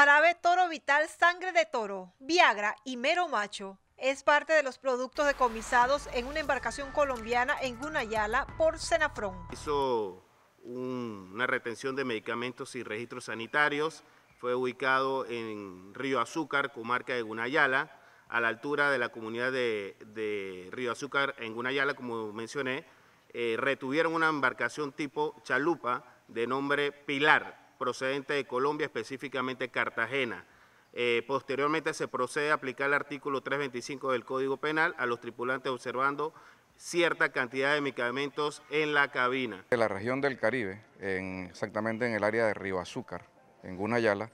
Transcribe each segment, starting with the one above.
Jarabe Toro Vital Sangre de Toro, Viagra y Mero Macho es parte de los productos decomisados en una embarcación colombiana en Gunayala por Senafrón. Hizo una retención de medicamentos y registros sanitarios. Fue ubicado en Río Azúcar, comarca de Gunayala, a la altura de la comunidad de, Río Azúcar en Gunayala, como mencioné. Eh, retuvieron una embarcación tipo chalupa de nombre Pilar, procedente de Colombia, específicamente Cartagena. Eh, posteriormente se procede a aplicar el artículo 325 del Código Penal a los tripulantes observando cierta cantidad de medicamentos en la cabina. En la región del Caribe, exactamente en el área de Río Azúcar, en Gunayala,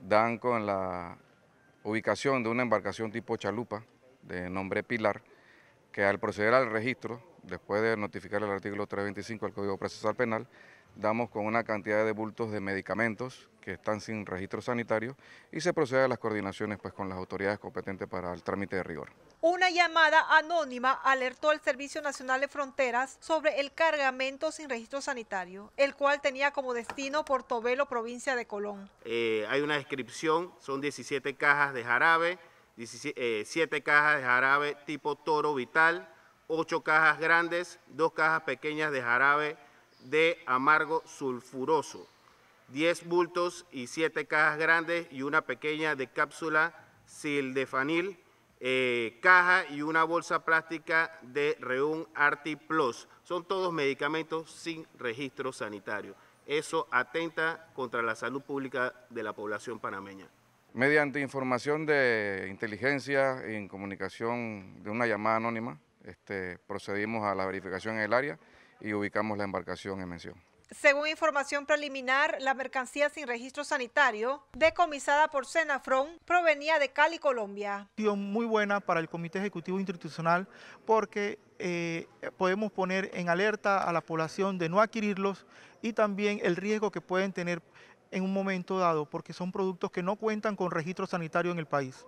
dan con la ubicación de una embarcación tipo chalupa de nombre Pilar, que al proceder al registro, después de notificar el artículo 325 del Código Procesal Penal, damos con una cantidad de bultos de medicamentos que están sin registro sanitario y se procede a las coordinaciones pues, con las autoridades competentes para el trámite de rigor. Una llamada anónima alertó al Servicio Nacional de Fronteras sobre el cargamento sin registro sanitario, el cual tenía como destino Portobelo, provincia de Colón. Eh, hay una descripción, son 17 cajas de jarabe, 7 eh, cajas de jarabe tipo toro vital, 8 cajas grandes, 2 cajas pequeñas de jarabe de amargo sulfuroso, 10 bultos y 7 cajas grandes y una pequeña de cápsula sildefanil, eh, caja y una bolsa plástica de Reun Arti Plus. Son todos medicamentos sin registro sanitario. Eso atenta contra la salud pública de la población panameña. Mediante información de inteligencia en comunicación de una llamada anónima, este, procedimos a la verificación en el área y ubicamos la embarcación en mención. Según información preliminar, la mercancía sin registro sanitario, decomisada por Senafron, provenía de Cali, Colombia. Muy buena para el Comité Ejecutivo Institucional porque eh, podemos poner en alerta a la población de no adquirirlos y también el riesgo que pueden tener en un momento dado, porque son productos que no cuentan con registro sanitario en el país.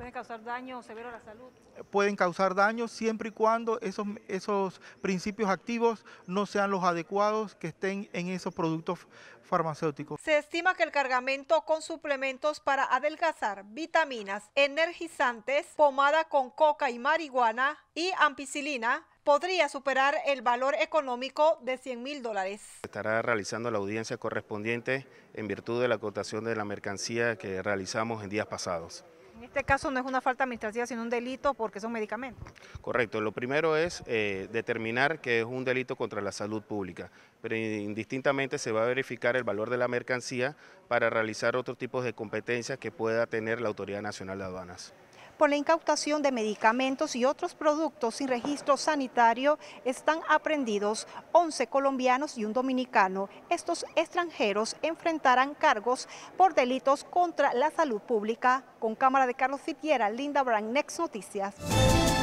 Pueden causar daño severo a la salud. Pueden causar daño siempre y cuando esos, esos principios activos no sean los adecuados que estén en esos productos farmacéuticos. Se estima que el cargamento con suplementos para adelgazar, vitaminas, energizantes, pomada con coca y marihuana y ampicilina podría superar el valor económico de 100 mil dólares. Estará realizando la audiencia correspondiente en virtud de la cotación de la mercancía que realizamos en días pasados. En este caso no es una falta administrativa, sino un delito porque son medicamentos. Correcto, lo primero es eh, determinar que es un delito contra la salud pública, pero indistintamente se va a verificar el valor de la mercancía para realizar otros tipos de competencias que pueda tener la Autoridad Nacional de Aduanas por la incautación de medicamentos y otros productos sin registro sanitario están aprendidos 11 colombianos y un dominicano. Estos extranjeros enfrentarán cargos por delitos contra la salud pública. Con cámara de Carlos Fitiera, Linda Brand, Next Noticias.